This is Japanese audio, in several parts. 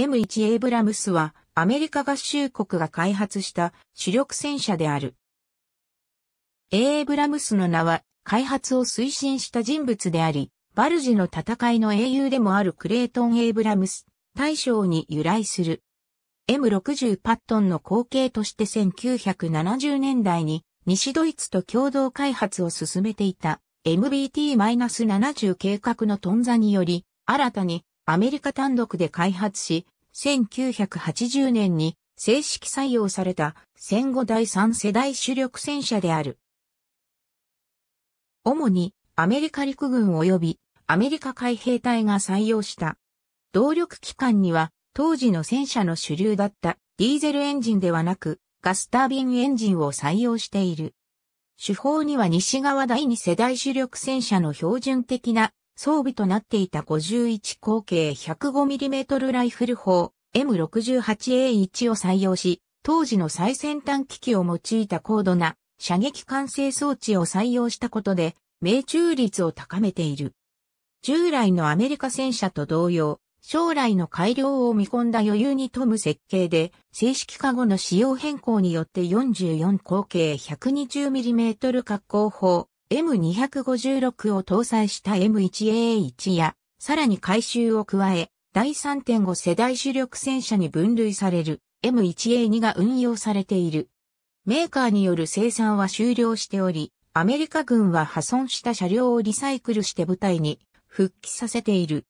M1 エイブラムスはアメリカ合衆国が開発した主力戦車である。エイブラムスの名は開発を推進した人物であり、バルジの戦いの英雄でもあるクレイトン・エイブラムス大将に由来する。M60 パットンの後継として1970年代に西ドイツと共同開発を進めていた MBT-70 計画の頓挫により、新たにアメリカ単独で開発し、1980年に正式採用された戦後第3世代主力戦車である。主にアメリカ陸軍及びアメリカ海兵隊が採用した。動力機関には当時の戦車の主流だったディーゼルエンジンではなくガスタービンエンジンを採用している。手法には西側第2世代主力戦車の標準的な装備となっていた51口径 105mm ライフル砲 M68A1 を採用し、当時の最先端機器を用いた高度な射撃管制装置を採用したことで、命中率を高めている。従来のアメリカ戦車と同様、将来の改良を見込んだ余裕に富む設計で、正式化後の仕様変更によって44口径 120mm 滑降砲 M256 を搭載した M1A1 や、さらに改修を加え、第3.5世代主力戦車に分類される M1A2 が運用されている。メーカーによる生産は終了しており、アメリカ軍は破損した車両をリサイクルして部隊に復帰させている。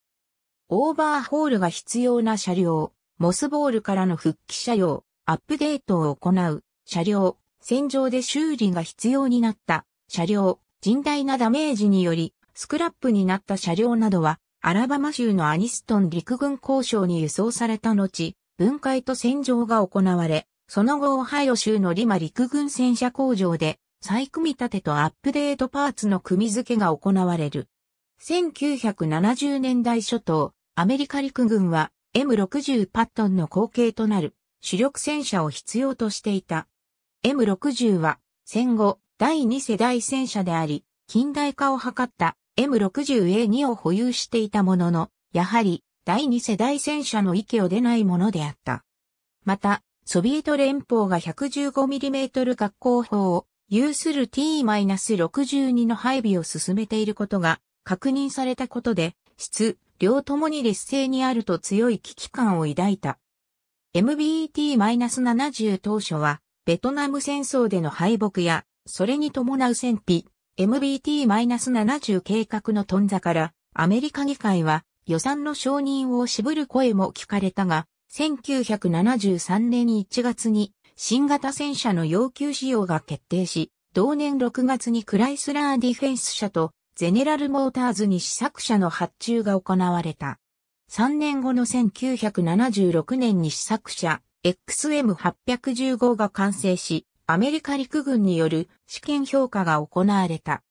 オーバーホールが必要な車両、モスボールからの復帰車両、アップデートを行う車両、戦場で修理が必要になった車両、甚大なダメージにより、スクラップになった車両などは、アラバマ州のアニストン陸軍交渉に輸送された後、分解と洗浄が行われ、その後オハイオ州のリマ陸軍戦車工場で、再組み立てとアップデートパーツの組付けが行われる。1970年代初頭、アメリカ陸軍は M60 パットンの後継となる主力戦車を必要としていた。M60 は戦後第2世代戦車であり、近代化を図った M60A2 を保有していたものの、やはり第2世代戦車の域を出ないものであった。また、ソビエト連邦が 115mm 格好砲を有する T-62 の配備を進めていることが確認されたことで、質、両ともに劣勢にあると強い危機感を抱いた。MBT-70 当初は、ベトナム戦争での敗北やそれに伴う戦費、MBT-70 計画の頓挫から、アメリカ議会は予算の承認を渋る声も聞かれたが、1973年1月に新型戦車の要求使用が決定し、同年6月にクライスラーディフェンス社とゼネラルモーターズに試作車の発注が行われた。3年後の1976年に試作車 XM815 が完成し、アメリカ陸軍による試験評価が行われた。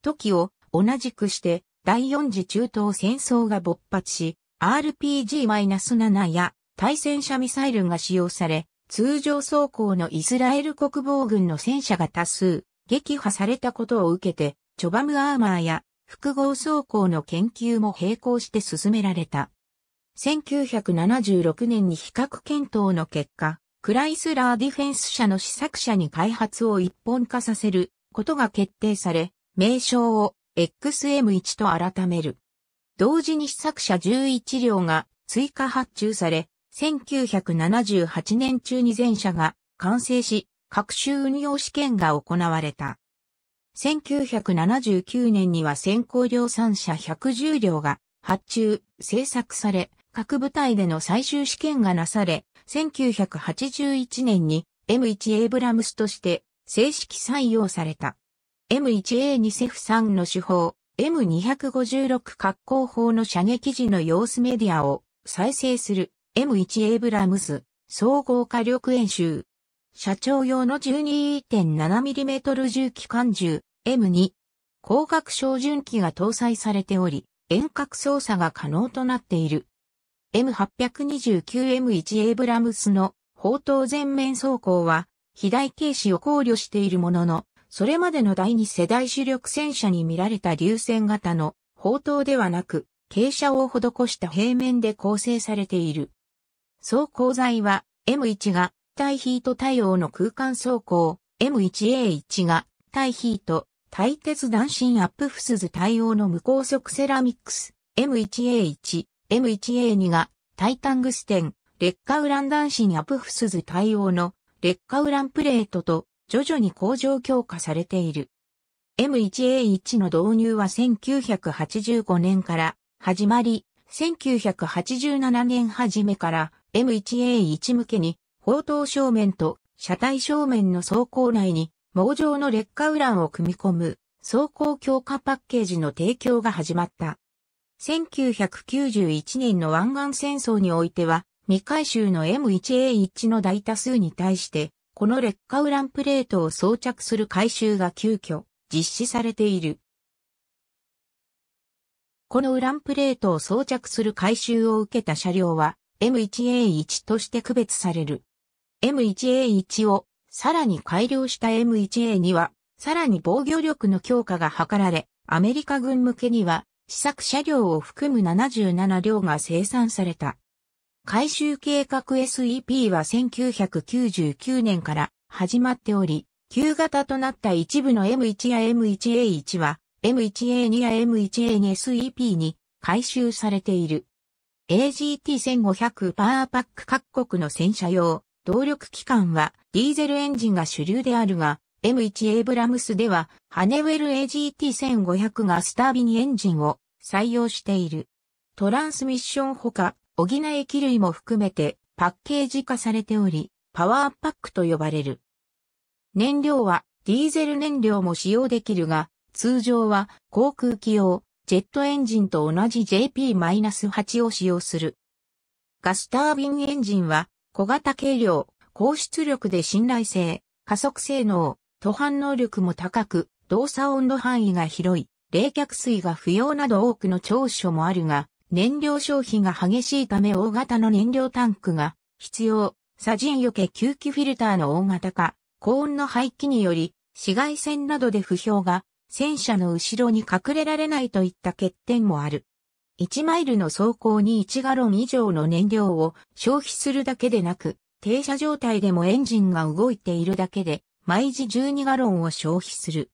時を同じくして第4次中東戦争が勃発し、RPG-7 や対戦車ミサイルが使用され、通常走行のイスラエル国防軍の戦車が多数撃破されたことを受けて、チョバムアーマーや複合走行の研究も並行して進められた。1976年に比較検討の結果、クライスラーディフェンス社の試作車に開発を一本化させることが決定され、名称を XM1 と改める。同時に試作車11両が追加発注され、1978年中に全車が完成し、各種運用試験が行われた。1979年には先行量産車110両が発注、製作され、各部隊での最終試験がなされ、1981年に M1 エイブラムスとして正式採用された。M1A2 セフ3の手法、M256 格好法の射撃時の様子メディアを再生する M1 エイブラムス総合火力演習。社長用の 12.7mm 重機関銃 M2 光学照準機が搭載されており、遠隔操作が可能となっている。M829M1 エイブラムスの砲塔全面走行は、肥大軽視を考慮しているものの、それまでの第二世代主力戦車に見られた流線型の砲塔ではなく、傾斜を施した平面で構成されている。走行材は M1 が対ヒート対応の空間走行、M1A1 が対ヒート、対鉄弾信アップフスズ対応の無高速セラミックス、M1A1 M1A2 がタイタングステン、劣化ウラン弾子にアプフスズ対応の劣化ウランプレートと徐々に向上強化されている。M1A1 の導入は1985年から始まり、1987年初めから M1A1 向けに砲塔正面と車体正面の走行内に網状の劣化ウランを組み込む走行強化パッケージの提供が始まった。1991年の湾岸戦争においては、未回収の M1A1 の大多数に対して、この劣化ウランプレートを装着する回収が急遽実施されている。このウランプレートを装着する回収を受けた車両は M1A1 として区別される。M1A1 をさらに改良した M1A2 はさらに防御力の強化が図られ、アメリカ軍向けには試作車両を含む77両が生産された。改修計画 SEP は1999年から始まっており、旧型となった一部の M1 や M1A1 は M1A2 や M1ANSEP に改修されている。AGT1500 パワーパック各国の戦車用、動力機関はディーゼルエンジンが主流であるが、M1 エイブラムスでは、ハネウェル AGT1500 がスタービニエンジンを採用している。トランスミッションほか、補え機類も含めてパッケージ化されており、パワーパックと呼ばれる。燃料はディーゼル燃料も使用できるが、通常は航空機用、ジェットエンジンと同じ JP-8 を使用する。ガスタービンエンジンは小型軽量、高出力で信頼性、加速性能、途半能力も高く、動作温度範囲が広い、冷却水が不要など多くの長所もあるが、燃料消費が激しいため大型の燃料タンクが必要。砂塵除け吸気フィルターの大型化、高温の排気により、紫外線などで不評が、戦車の後ろに隠れられないといった欠点もある。1マイルの走行に1ガロン以上の燃料を消費するだけでなく、停車状態でもエンジンが動いているだけで、毎時12ガロンを消費する。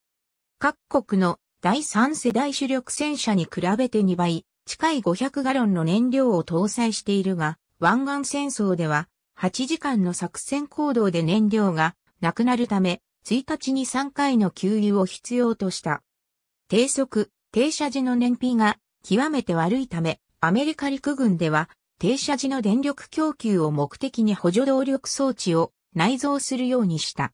各国の第3世代主力戦車に比べて2倍、近い500ガロンの燃料を搭載しているが、湾岸戦争では8時間の作戦行動で燃料がなくなるため、1日に3回の給油を必要とした。低速、停車時の燃費が極めて悪いため、アメリカ陸軍では停車時の電力供給を目的に補助動力装置を内蔵するようにした。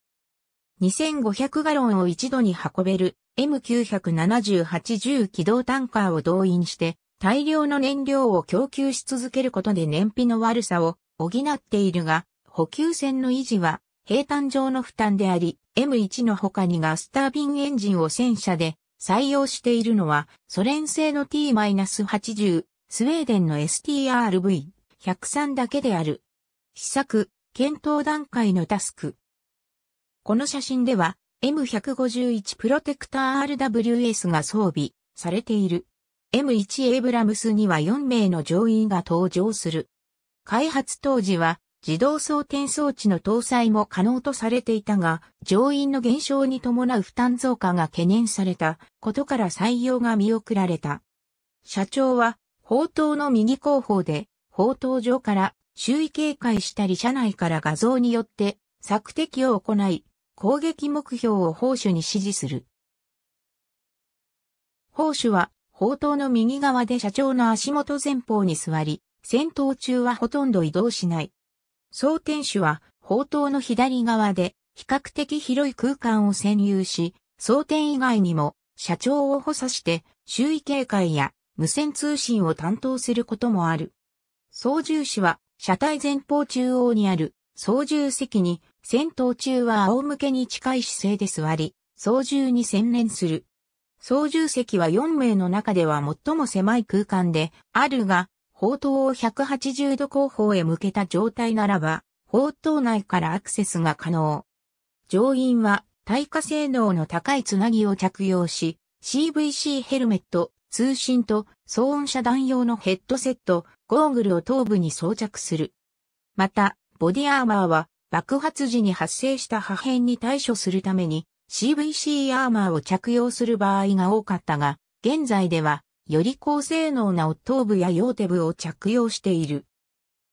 2500ガロンを一度に運べる M978 重機動タンカーを動員して大量の燃料を供給し続けることで燃費の悪さを補っているが、補給船の維持は平坦上の負担であり、M1 の他にガスタービンエンジンを戦車で採用しているのは、ソ連製の T-80、スウェーデンの STRV103 だけである。試作、検討段階のタスク、この写真では M151 プロテクター RWS が装備されている。M1 エイブラムスには4名の乗員が登場する。開発当時は自動装填装置の搭載も可能とされていたが、乗員の減少に伴う負担増加が懸念されたことから採用が見送られた。社長は、砲塔の右後方で、砲塔上から周囲警戒したり車内から画像によって索敵を行い、攻撃目標を砲手に指示する。砲手は、砲塔の右側で社長の足元前方に座り、戦闘中はほとんど移動しない。装填手は、砲塔の左側で、比較的広い空間を占有し、装填以外にも、社長を補佐して、周囲警戒や無線通信を担当することもある。操縦士は、車体前方中央にある操縦席に戦闘中は仰向けに近い姿勢で座り、操縦に専念する。操縦席は4名の中では最も狭い空間であるが、砲塔を180度後方へ向けた状態ならば、砲塔内からアクセスが可能。乗員は耐火性能の高いつなぎを着用し、CVC ヘルメット、通信と騒音遮断用のヘッドセット、ゴーグルを頭部に装着する。また、ボディアーマーは爆発時に発生した破片に対処するために CVC アーマーを着用する場合が多かったが、現在ではより高性能なオットーブやヨーテブを着用している。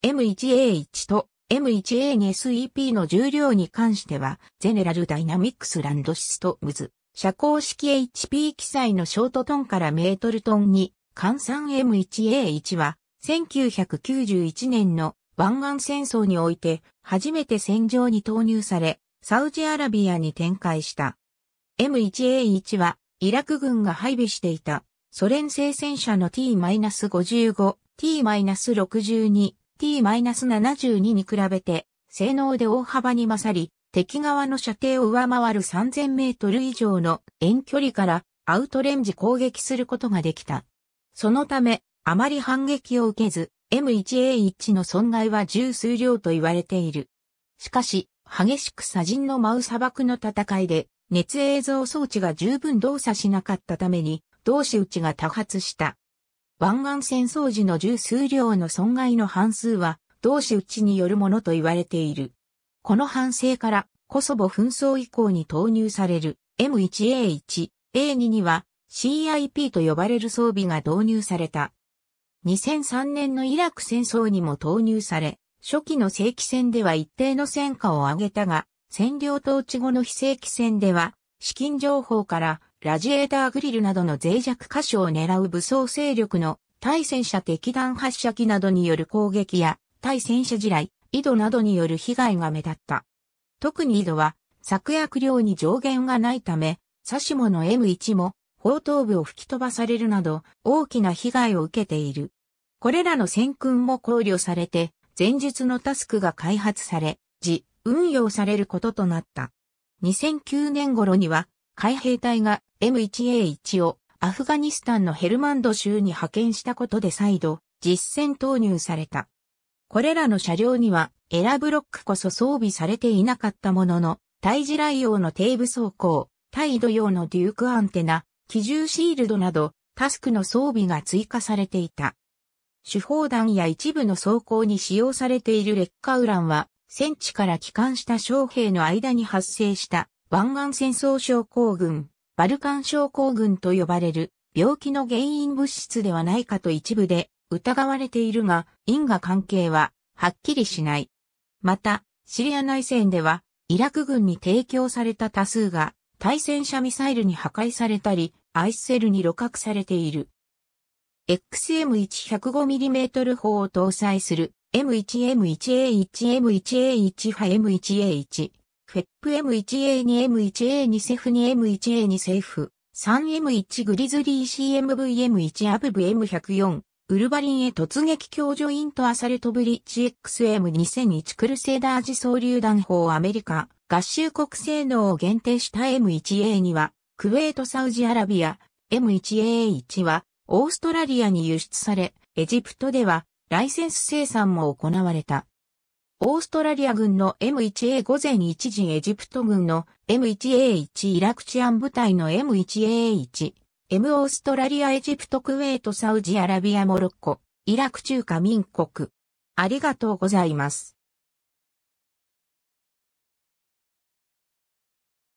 M1A1 と M1A2SEP の重量に関しては、ゼネラルダイナミックスランドシストムズ、遮光式 HP 記載のショートトンからメートルトンに、換算 M1A1 は、1991年の湾岸戦争において初めて戦場に投入され、サウジアラビアに展開した。M1A1 はイラク軍が配備していたソ連製戦車の T-55、T-62、T-72 に比べて性能で大幅に勝り、敵側の射程を上回る3000メートル以上の遠距離からアウトレンジ攻撃することができた。そのため、あまり反撃を受けず、M1A1 の損害は十数両と言われている。しかし、激しく砂塵の舞う砂漠の戦いで、熱映像装置が十分動作しなかったために、同士打ちが多発した。湾岸戦争時の十数両の損害の半数は、同士打ちによるものと言われている。この反省から、コソボ紛争以降に投入される M1A1、A2 には CIP と呼ばれる装備が導入された。2003年のイラク戦争にも投入され、初期の正規戦では一定の戦果を上げたが、占領統治後の非正規戦では、資金情報からラジエーターグリルなどの脆弱箇所を狙う武装勢力の対戦車敵弾発射機などによる攻撃や対戦車地雷、井戸などによる被害が目立った。特に井戸は作薬量に上限がないため、サシモの M1 も砲頭部を吹き飛ばされるなど大きな被害を受けている。これらの線訓も考慮されて、前述のタスクが開発され、時、運用されることとなった。2009年頃には、海兵隊が M1A1 をアフガニスタンのヘルマンド州に派遣したことで再度、実戦投入された。これらの車両には、エラブロックこそ装備されていなかったものの、対地雷用の低部走行、対土用のデュークアンテナ、機銃シールドなど、タスクの装備が追加されていた。手砲弾や一部の装甲に使用されている劣化ウランは、戦地から帰還した将兵の間に発生した湾岸戦争症候群、バルカン症候群と呼ばれる病気の原因物質ではないかと一部で疑われているが、因果関係ははっきりしない。また、シリア内戦では、イラク軍に提供された多数が対戦車ミサイルに破壊されたり、アイスセルに露獲されている。XM105mm 砲を搭載する M1M1A1M1A1 派 M1A1 フェップ M1A2 M1A2 セフ 2M1A2 セフ 3M1 グリズリー CMVM1 アブブ M104 ウルバリンへ突撃強助イントアサルトブリッジ XM2001 クルセーダージ総榴弾砲アメリカ合衆国性能を限定した M1A2 はクウェートサウジアラビア M1A1 はオーストラリアに輸出され、エジプトではライセンス生産も行われた。オーストラリア軍の M1A 午前1時エジプト軍の M1A1 イラクチアン部隊の M1A1、M オーストラリアエジプトクウェートサウジアラビアモロッコ、イラク中華民国。ありがとうございます。